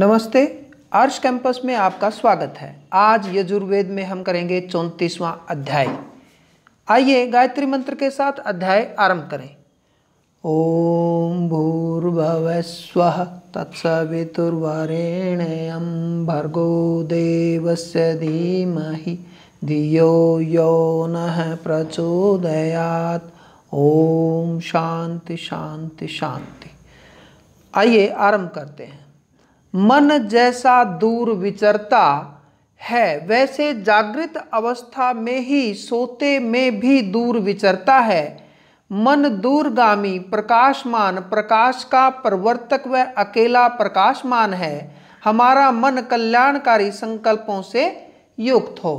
नमस्ते आर्ष कैंपस में आपका स्वागत है आज यजुर्वेद में हम करेंगे चौंतीसवां अध्याय आइए गायत्री मंत्र के साथ अध्याय आरंभ करें ओम भूर्भव स्व तत्सवितुर्वरेण भर्गो से धीमह धियो यो न प्रचोदयात ओम शांति शांति शांति आइए आरंभ करते हैं मन जैसा दूर विचरता है वैसे जागृत अवस्था में ही सोते में भी दूर विचरता है मन दूरगामी प्रकाशमान प्रकाश का प्रवर्तक व अकेला प्रकाशमान है हमारा मन कल्याणकारी संकल्पों से युक्त हो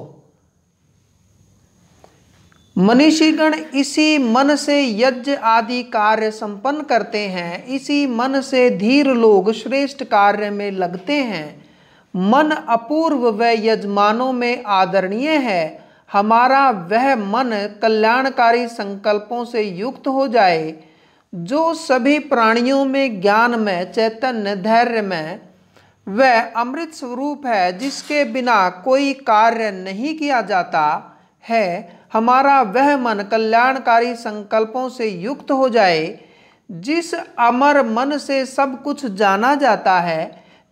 मनीषीगण इसी मन से यज्ञ आदि कार्य संपन्न करते हैं इसी मन से धीर लोग श्रेष्ठ कार्य में लगते हैं मन अपूर्व व यजमानों में आदरणीय है हमारा वह मन कल्याणकारी संकल्पों से युक्त हो जाए जो सभी प्राणियों में ज्ञान में चैतन्य धैर्य में वह अमृत स्वरूप है जिसके बिना कोई कार्य नहीं किया जाता है हमारा वह मन कल्याणकारी संकल्पों से युक्त हो जाए जिस अमर मन से सब कुछ जाना जाता है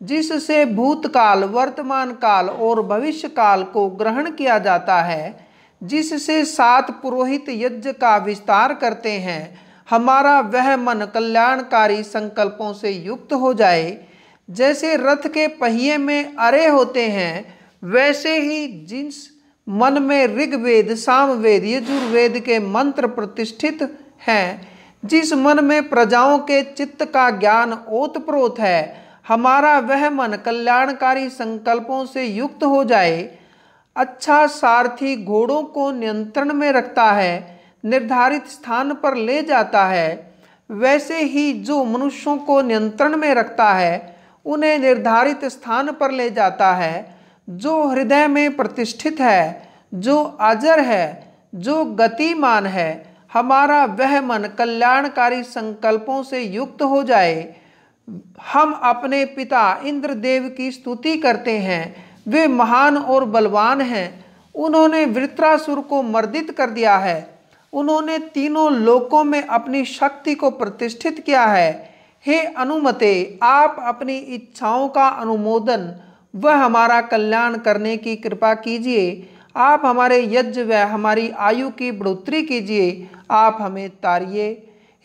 जिससे भूतकाल वर्तमान काल और भविष्य काल को ग्रहण किया जाता है जिससे सात पुरोहित यज्ञ का विस्तार करते हैं हमारा वह मन कल्याणकारी संकल्पों से युक्त हो जाए जैसे रथ के पहिए में अरे होते हैं वैसे ही जिस मन में ऋग्वेद सामवेद यजुर्वेद के मंत्र प्रतिष्ठित हैं जिस मन में प्रजाओं के चित्त का ज्ञान ओतप्रोत है हमारा वह मन कल्याणकारी संकल्पों से युक्त हो जाए अच्छा सारथी घोड़ों को नियंत्रण में रखता है निर्धारित स्थान पर ले जाता है वैसे ही जो मनुष्यों को नियंत्रण में रखता है उन्हें निर्धारित स्थान पर ले जाता है जो हृदय में प्रतिष्ठित है जो अजर है जो गतिमान है हमारा वह मन कल्याणकारी संकल्पों से युक्त हो जाए हम अपने पिता इंद्रदेव की स्तुति करते हैं वे महान और बलवान हैं उन्होंने वृत्रासुर को मर्दित कर दिया है उन्होंने तीनों लोकों में अपनी शक्ति को प्रतिष्ठित किया है हे अनुमते आप अपनी इच्छाओं का अनुमोदन वह हमारा कल्याण करने की कृपा कीजिए आप हमारे यज्ञ व हमारी आयु की बढ़ोतरी कीजिए आप हमें तारिए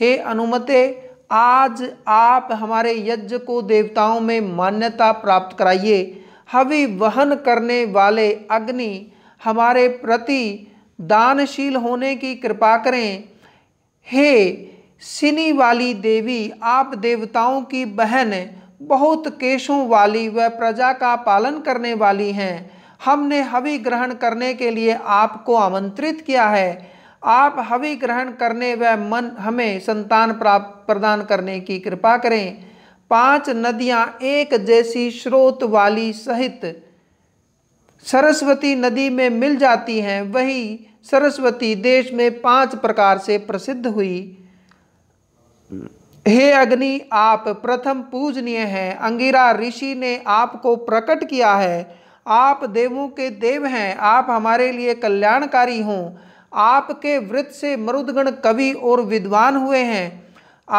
हे अनुमते आज आप हमारे यज्ञ को देवताओं में मान्यता प्राप्त कराइए हवि वहन करने वाले अग्नि हमारे प्रति दानशील होने की कृपा करें हे सिनी वाली देवी आप देवताओं की बहन बहुत केशों वाली व प्रजा का पालन करने वाली हैं हमने हवि ग्रहण करने के लिए आपको आमंत्रित किया है आप हवि ग्रहण करने व मन हमें संतान प्राप्त प्रदान करने की कृपा करें पांच नदियां एक जैसी स्रोत वाली सहित सरस्वती नदी में मिल जाती हैं वही सरस्वती देश में पांच प्रकार से प्रसिद्ध हुई हे अग्नि आप प्रथम पूजनीय हैं अंगिरा ऋषि ने आपको प्रकट किया है आप देवों के देव हैं आप हमारे लिए कल्याणकारी हों आपके वृत्त से मरुदगण कवि और विद्वान हुए हैं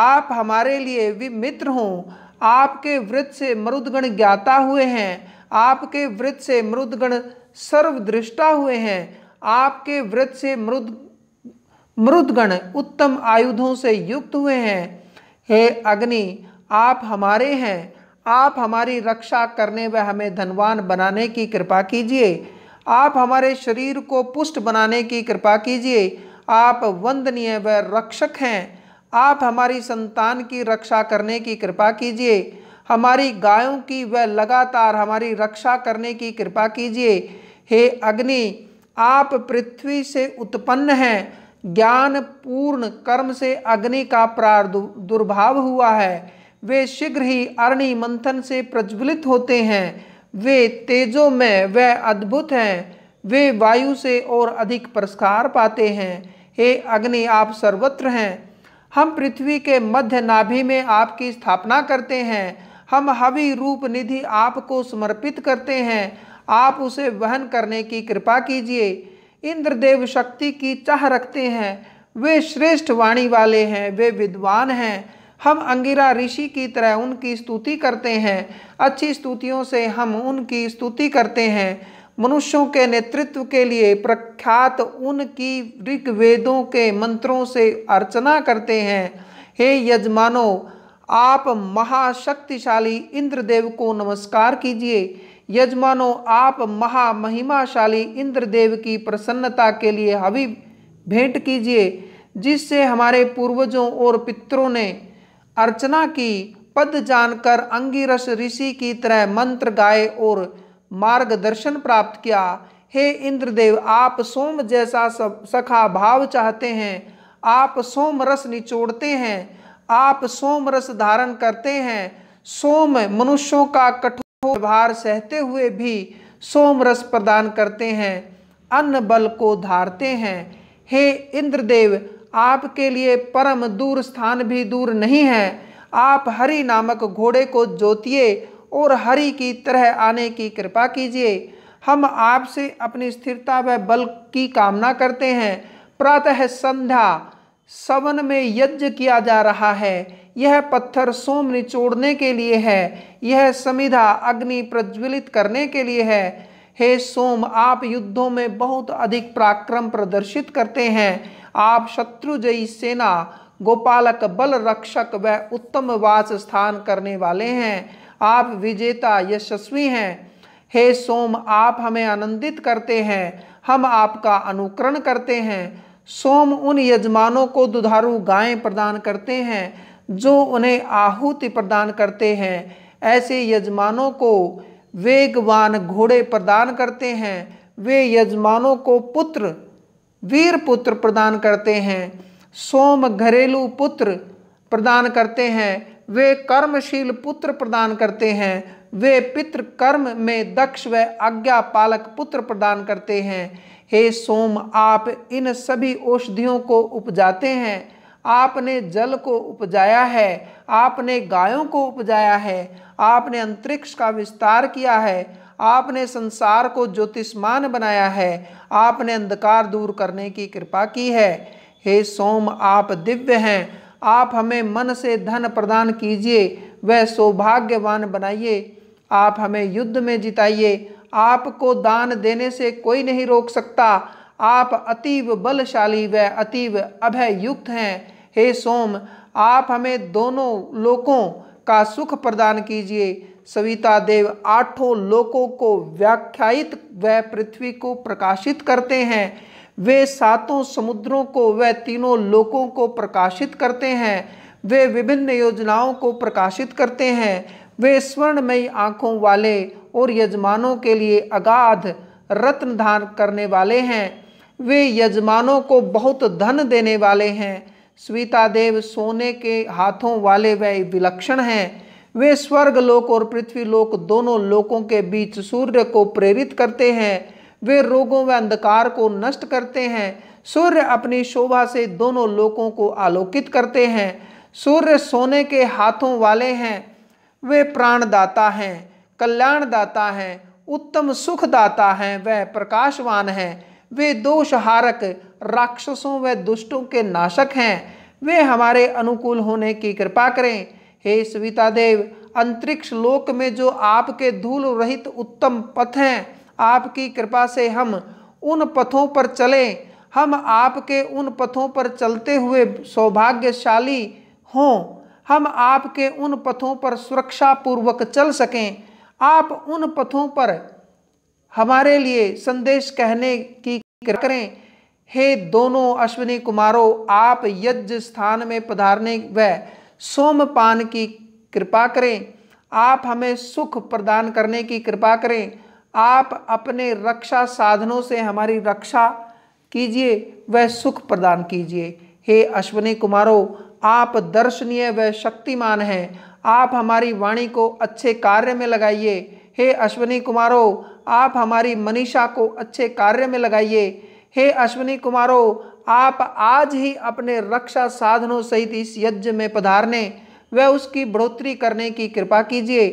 आप हमारे लिए भी मित्र हों आपके वृत्त से मरुदगण ज्ञाता हुए हैं आपके वृत्त से मरुदगण सर्वदृष्टा हुए हैं आपके वृत्त से मृद मृदगण उत्तम आयुधों से युक्त हुए हैं हे अग्नि आप हमारे हैं आप हमारी रक्षा करने व हमें धनवान बनाने की कृपा कीजिए आप हमारे शरीर को पुष्ट बनाने की कृपा कीजिए आप वंदनीय व रक्षक हैं आप हमारी संतान की रक्षा करने की कृपा कीजिए हमारी गायों की व लगातार हमारी रक्षा करने की कृपा कीजिए हे अग्नि आप पृथ्वी से उत्पन्न हैं ज्ञान पूर्ण कर्म से अग्नि का प्रादुर्भाव हुआ है वे शीघ्र ही अरणि मंथन से प्रज्वलित होते हैं वे तेजो में वे अद्भुत हैं वे वायु से और अधिक पुरस्कार पाते हैं हे अग्नि आप सर्वत्र हैं हम पृथ्वी के मध्य नाभि में आपकी स्थापना करते हैं हम हवि रूप निधि आपको समर्पित करते हैं आप उसे वहन करने की कृपा कीजिए इंद्रदेव शक्ति की चाह रखते हैं वे श्रेष्ठ वाणी वाले हैं वे विद्वान हैं हम अंगिरा ऋषि की तरह उनकी स्तुति करते हैं अच्छी स्तुतियों से हम उनकी स्तुति करते हैं मनुष्यों के नेतृत्व के लिए प्रख्यात उनकी ऋग्वेदों के मंत्रों से अर्चना करते हैं हे यजमानो आप महाशक्तिशाली इंद्रदेव को नमस्कार कीजिए यजमानो आप महामहिमाशाली इंद्रदेव की प्रसन्नता के लिए हवि भेंट कीजिए जिससे हमारे पूर्वजों और पितरों ने अर्चना की पद जानकर अंगिरस ऋषि की तरह मंत्र गाए और मार्गदर्शन प्राप्त किया हे इंद्रदेव आप सोम जैसा सब सखा भाव चाहते हैं आप सोम रस निचोड़ते हैं आप सोम रस धारण करते हैं सोम मनुष्यों का कठोर व्यवहार सहते हुए भी सोम रस प्रदान करते हैं अन्न बल को धारते हैं हे इंद्रदेव आपके लिए परम दूर स्थान भी दूर नहीं है आप हरि नामक घोड़े को जोतिए और हरि की तरह आने की कृपा कीजिए हम आपसे अपनी स्थिरता व बल की कामना करते हैं प्रातः संध्या सवन में यज्ञ किया जा रहा है यह पत्थर सोम निचोड़ने के लिए है यह समिधा अग्नि प्रज्वलित करने के लिए है हे सोम आप युद्धों में बहुत अधिक पराक्रम प्रदर्शित करते हैं आप शत्रुजयी सेना गोपालक बल रक्षक व उत्तम वास स्थान करने वाले हैं आप विजेता यशस्वी हैं हे सोम आप हमें आनंदित करते हैं हम आपका अनुकरण करते हैं सोम उन यजमानों को दुधारू गायें प्रदान करते हैं जो उन्हें आहुति प्रदान करते हैं ऐसे यजमानों को वेगवान घोड़े प्रदान करते हैं वे यजमानों को पुत्र वीर पुत्र प्रदान करते हैं सोम घरेलू पुत्र प्रदान करते हैं वे कर्मशील पुत्र प्रदान करते हैं वे पितृ कर्म में दक्ष व आज्ञा पालक पुत्र प्रदान करते हैं हे सोम आप इन सभी औषधियों को उपजाते हैं आपने जल को उपजाया है आपने गायों को उपजाया है आपने अंतरिक्ष का विस्तार किया है आपने संसार को ज्योतिष्मान बनाया है आपने अंधकार दूर करने की कृपा की है हे सोम आप दिव्य हैं आप हमें मन से धन प्रदान कीजिए वह सौभाग्यवान बनाइए आप हमें युद्ध में जिताइए आपको दान देने से कोई नहीं रोक सकता आप अतीव बलशाली व अतीव अभय युक्त हैं हे सोम आप हमें दोनों लोकों का सुख प्रदान कीजिए सविता देव आठों लोकों को व्याख्यायित व पृथ्वी को प्रकाशित करते हैं वे सातों समुद्रों को व तीनों लोकों को प्रकाशित करते हैं वे विभिन्न योजनाओं को प्रकाशित करते हैं वे स्वर्णमयी आँखों वाले और यजमानों के लिए अगाध रत्न धान करने वाले हैं वे यजमानों को बहुत धन देने वाले हैं स्वीता देव सोने के हाथों वाले वे विलक्षण हैं वे स्वर्ग लोक और पृथ्वी लोक दोनों लोकों के बीच सूर्य को प्रेरित करते हैं वे रोगों व अंधकार को नष्ट करते हैं सूर्य अपनी शोभा से दोनों लोकों को आलोकित करते हैं सूर्य सोने के हाथों वाले हैं वे प्राणदाता हैं कल्याणदाता हैं उत्तम सुखदाता हैं वह प्रकाशवान हैं वे दोषहारक राक्षसों व दुष्टों के नाशक हैं वे हमारे अनुकूल होने की कृपा करें हे सविता देव अंतरिक्ष लोक में जो आपके धूल रहित उत्तम पथ हैं आपकी कृपा से हम उन पथों पर चलें हम आपके उन पथों पर चलते हुए सौभाग्यशाली हों हम आपके उन पथों पर सुरक्षापूर्वक चल सकें आप उन पथों पर हमारे लिए संदेश कहने की करें हे दोनों अश्विनी कुमारों आप यज्ञ स्थान में पधारने व सोमपान की कृपा करें आप हमें सुख प्रदान करने की कृपा करें आप अपने रक्षा साधनों से हमारी रक्षा कीजिए व सुख प्रदान कीजिए हे अश्विनी कुमारों आप दर्शनीय व शक्तिमान हैं आप हमारी वाणी को अच्छे कार्य में लगाइए हे अश्विनी कुमारों आप हमारी मनीषा को अच्छे कार्य में लगाइए हे अश्विनी कुमारों आप आज ही अपने रक्षा साधनों सहित इस यज्ञ में पधारने व उसकी बढ़ोतरी करने की कृपा कीजिए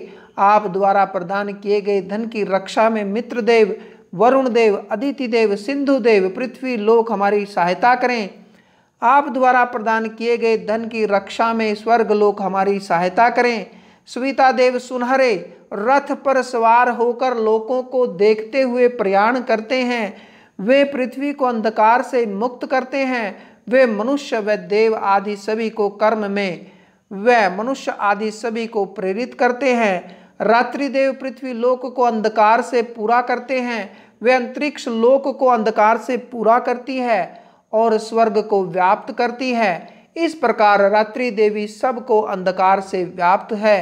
आप द्वारा प्रदान किए गए धन की रक्षा में मित्र देव वरुण देव अदिति देव सिंधु देव पृथ्वी लोक हमारी सहायता करें आप द्वारा प्रदान किए गए धन की रक्षा में स्वर्ग लोक हमारी सहायता करें सविता देव सुनहरे रथ पर सवार होकर लोगों को देखते हुए प्रयाण करते हैं वे पृथ्वी को अंधकार से मुक्त करते हैं वे मनुष्य व देव आदि सभी को कर्म में वे मनुष्य आदि सभी को प्रेरित करते हैं रात्रि देव पृथ्वी लोक को अंधकार से पूरा करते हैं वे अंतरिक्ष लोक को अंधकार से पूरा करती है और स्वर्ग को व्याप्त करती है इस प्रकार रात्रि देवी सबको अंधकार से व्याप्त है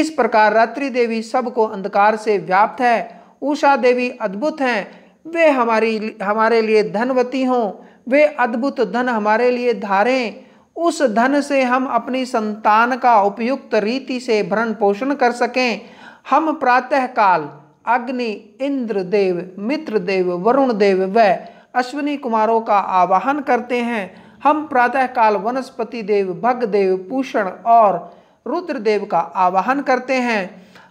इस प्रकार रात्रि देवी सबको अंधकार से व्याप्त है उषा देवी अद्भुत हैं वे हमारी हमारे लिए धनवती हों वे अद्भुत धन हमारे लिए धारें उस धन से हम अपनी संतान का उपयुक्त रीति से भरण पोषण कर सकें हम प्रातःकाल अग्नि इंद्र देव मित्र देव वरुण देव व अश्विनी कुमारों का आवाहन करते हैं हम प्रातःकाल वनस्पति देव भग देव पूषण और रुद्रदेव का आवाहन करते हैं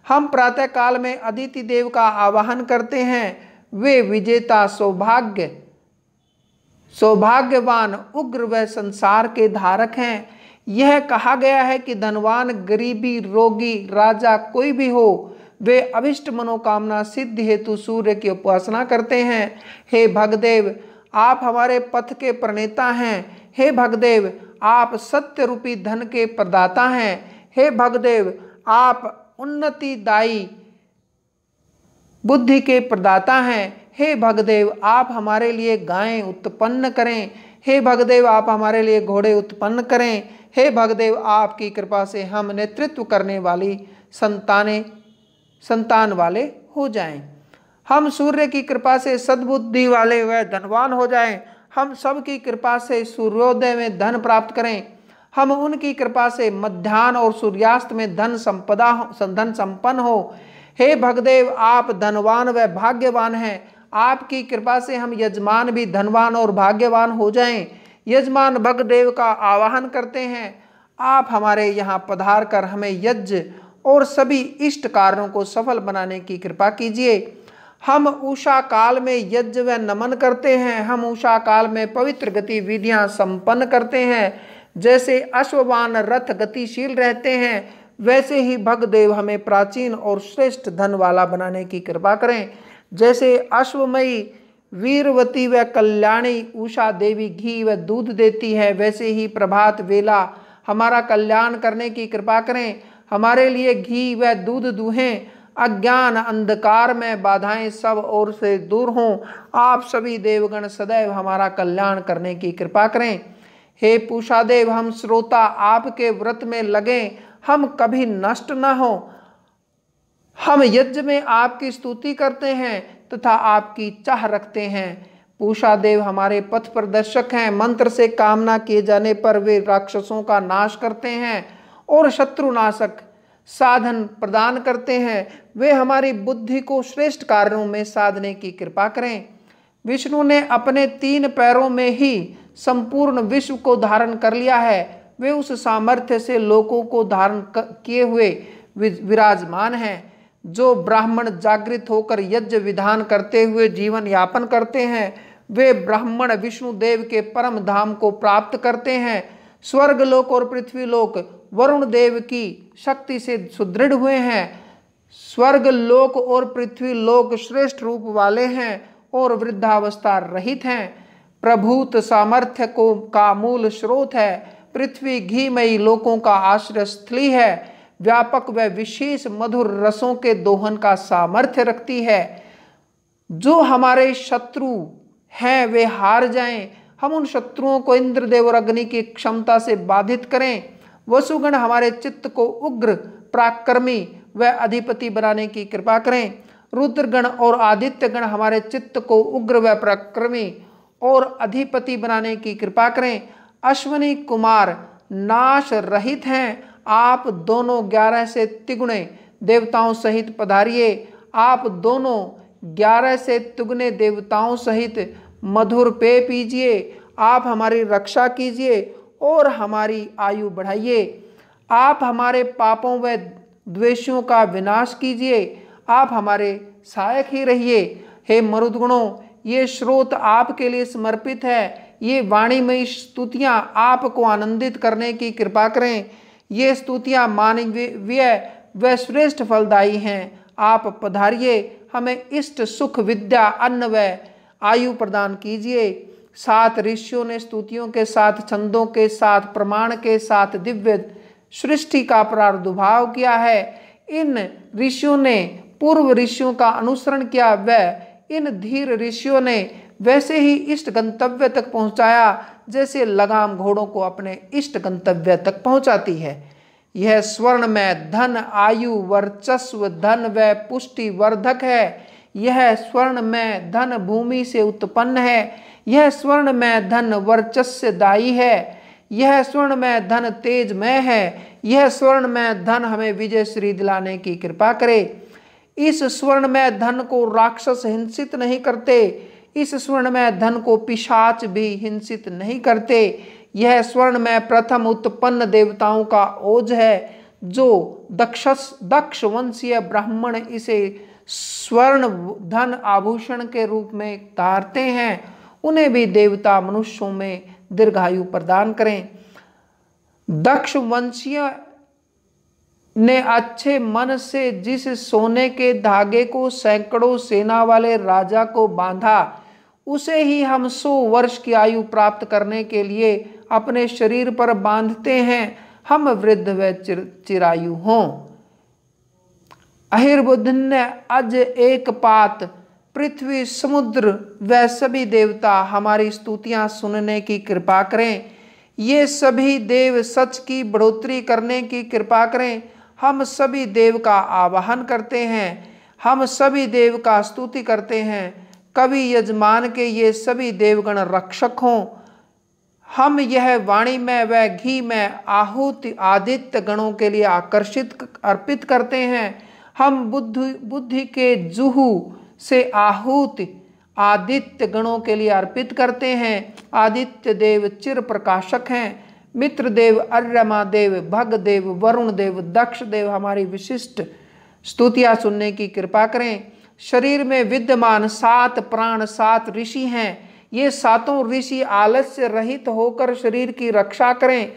हम प्रातःकाल में अदिति देव का आवाहन करते हैं वे विजेता सौभाग्य सौभाग्यवान उग्र व संसार के धारक हैं यह कहा गया है कि धनवान गरीबी रोगी राजा कोई भी हो वे अभिष्ट मनोकामना सिद्ध हेतु सूर्य की उपासना करते हैं हे भगदेव आप हमारे पथ के प्रणेता हैं हे भगदेव आप सत्य रूपी धन के प्रदाता हैं हे भगदेव आप उन्नतिदायी बुद्धि के प्रदाता हैं हे भगदेव आप हमारे लिए गायें उत्पन्न करें हे भगदेव आप हमारे लिए घोड़े उत्पन्न करें हे भगदेव आपकी कृपा से हम नेतृत्व करने वाली संतानें संतान वाले हो जाएं हम सूर्य की कृपा से सद्बुद्धि वाले व धनवान हो जाएं हम सब की कृपा से सूर्योदय में धन प्राप्त करें हम उनकी कृपा से मध्यान्ह और सूर्यास्त में धन संपदा धन संपन्न हो हे भगदेव आप धनवान व भाग्यवान हैं आपकी कृपा से हम यजमान भी धनवान और भाग्यवान हो जाएं यजमान भगदेव का आवाहन करते हैं आप हमारे यहाँ पधार कर हमें यज्ञ और सभी इष्ट कार्यों को सफल बनाने की कृपा कीजिए हम उषा काल में यज्ञ व नमन करते हैं हम उषा काल में पवित्र गतिविधियाँ संपन्न करते हैं जैसे अश्ववान रथ गतिशील रहते हैं वैसे ही भगदेव हमें प्राचीन और श्रेष्ठ धन वाला बनाने की कृपा करें जैसे अश्वमयी वीरवती व कल्याणी उषा देवी घी व दूध देती है वैसे ही प्रभात वेला हमारा कल्याण करने की कृपा करें हमारे लिए घी व दूध दूहें अज्ञान अंधकार में बाधाएं सब ओर से दूर हों आप सभी देवगण सदैव हमारा कल्याण करने की कृपा करें हे पूषा देव हम श्रोता आपके व्रत में लगें हम कभी नष्ट ना हो हम यज्ञ में आपकी स्तुति करते हैं तथा आपकी चाह रखते हैं पूषा देव हमारे पथ प्रदर्शक हैं मंत्र से कामना किए जाने पर वे राक्षसों का नाश करते हैं और शत्रुनाशक साधन प्रदान करते हैं वे हमारी बुद्धि को श्रेष्ठ कार्यों में साधने की कृपा करें विष्णु ने अपने तीन पैरों में ही संपूर्ण विश्व को धारण कर लिया है वे उस सामर्थ्य से लोगों को धारण किए हुए विराजमान हैं जो ब्राह्मण जागृत होकर यज्ञ विधान करते हुए जीवन यापन करते हैं वे ब्राह्मण विष्णु देव के परम धाम को प्राप्त करते हैं स्वर्ग लोक और पृथ्वी लोक वरुण देव की शक्ति से सुदृढ़ हुए हैं स्वर्ग लोक और पृथ्वी लोक श्रेष्ठ रूप वाले हैं और वृद्धावस्था रहित हैं प्रभूत सामर्थ्य को का मूल स्रोत है पृथ्वी घीमयी लोकों का आश्रय स्थली है व्यापक व विशेष मधुर रसों के दोहन का सामर्थ्य रखती है जो हमारे शत्रु हैं वे हार जाएं हम उन शत्रुओं को इंद्रदेव और अग्नि की क्षमता से बाधित करें वसुगण हमारे चित्त को उग्र प्राक्रमी व अधिपति बनाने की कृपा करें रुद्रगण और आदित्यगण हमारे चित्त को उग्र व प्राक्रमी और अधिपति बनाने की कृपा करें अश्वनी कुमार नाश रहित हैं आप दोनों ग्यारह से तिगुणे देवताओं सहित पधारिए आप दोनों ग्यारह से तिगुणे देवताओं सहित मधुर पेय पीजिए आप हमारी रक्षा कीजिए और हमारी आयु बढ़ाइए आप हमारे पापों व द्वेषों का विनाश कीजिए आप हमारे सहायक ही रहिए हे मरुदगुणों ये स्रोत आपके लिए समर्पित है ये वाणीमयी स्तुतियाँ आपको आनंदित करने की कृपा करें ये स्तुतियाँ मानवीय व श्रेष्ठ फलदायी हैं आप पधारिए हमें इष्ट सुख विद्या अन्न व आयु प्रदान कीजिए सात ऋषियों ने स्तुतियों के साथ छंदों के साथ प्रमाण के साथ दिव्य सृष्टि का प्रार्दुभाव किया है इन ऋषियों ने पूर्व ऋषियों का अनुसरण किया व इन धीर ऋषियों ने वैसे ही इष्ट गंतव्य तक पहुंचाया जैसे लगाम घोड़ों को अपने इष्ट गंतव्य तक पहुंचाती है यह स्वर्ण में धन आयु वर्चस्व धन व पुष्टि वर्धक है यह स्वर्ण में धन भूमि से उत्पन्न है यह स्वर्ण में धन वर्चस्व दायी है यह स्वर्ण में धन तेजमय है यह स्वर्ण में धन हमें विजय श्री दिलाने की कृपा करे इस स्वर्ण में धन को राक्षस हिंसित नहीं करते इस स्वर्णमय धन को पिशाच भी हिंसित नहीं करते यह स्वर्णमय प्रथम उत्पन्न देवताओं का ओज है जो दक्षस दक्ष वंशीय ब्राह्मण इसे स्वर्ण धन आभूषण के रूप में तारते हैं उन्हें भी देवता मनुष्यों में दीर्घायु प्रदान करें दक्ष वंशीय ने अच्छे मन से जिस सोने के धागे को सैकड़ों सेना वाले राजा को बांधा उसे ही हम सौ वर्ष की आयु प्राप्त करने के लिए अपने शरीर पर बांधते हैं हम वृद्ध व चिर चिरायु हों ने अज एक पात पृथ्वी समुद्र व सभी देवता हमारी स्तुतियाँ सुनने की कृपा करें ये सभी देव सच की बढ़ोतरी करने की कृपा करें हम सभी देव का आवाहन करते हैं हम सभी देव का स्तुति करते हैं कवि यजमान के ये सभी देवगण रक्षक हों हम यह वाणी में व घी में आहुति आदित्य गणों के लिए आकर्षित अर्पित करते हैं हम बुद्धि बुद्धि के जुहू से आहुति आदित्य गणों के लिए अर्पित करते हैं आदित्य देव चिर प्रकाशक हैं मित्र देव अर्यमा देव भग देव वरुण देव दक्ष देव हमारी विशिष्ट स्तुतियाँ सुनने की कृपा करें शरीर में विद्यमान सात प्राण सात ऋषि हैं ये सातों ऋषि आलस्य रहित होकर शरीर की रक्षा करें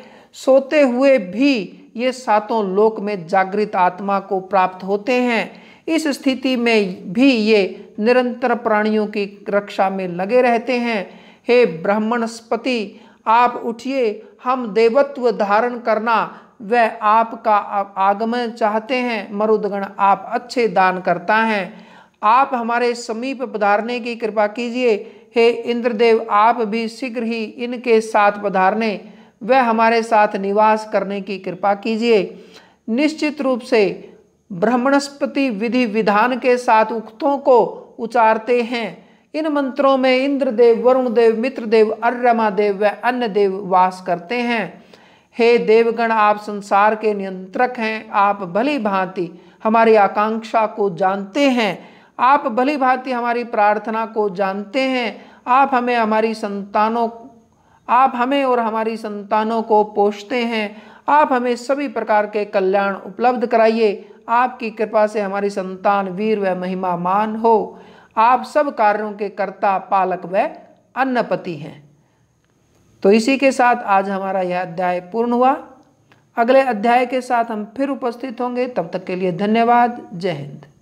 सोते हुए भी ये सातों लोक में जागृत आत्मा को प्राप्त होते हैं इस स्थिति में भी ये निरंतर प्राणियों की रक्षा में लगे रहते हैं हे ब्राह्मणस्पति आप उठिए हम देवत्व धारण करना वह आपका आगमन चाहते हैं मरुदगण आप अच्छे दान करता हैं आप हमारे समीप पधारने की कृपा कीजिए हे इंद्रदेव आप भी शीघ्र ही इनके साथ पधारने वह हमारे साथ निवास करने की कृपा कीजिए निश्चित रूप से ब्रह्मणस्पति विधि विधान के साथ उक्तों को उचारते हैं इन मंत्रों में इंद्रदेव वरुण देव मित्रदेव अर्रमा देव व अन्य देव वास करते हैं हे देवगण आप संसार के नियंत्रक हैं आप भली भांति हमारी आकांक्षा को जानते हैं आप भली भांति हमारी प्रार्थना को जानते हैं आप हमें हमारी संतानों आप हमें और हमारी संतानों को पोषते हैं आप हमें सभी प्रकार के कल्याण उपलब्ध कराइए आपकी कृपा से हमारी संतान वीर व महिमामान हो आप सब कार्यों के कर्ता पालक व अन्नपति हैं तो इसी के साथ आज हमारा यह अध्याय पूर्ण हुआ अगले अध्याय के साथ हम फिर उपस्थित होंगे तब तक के लिए धन्यवाद जय हिंद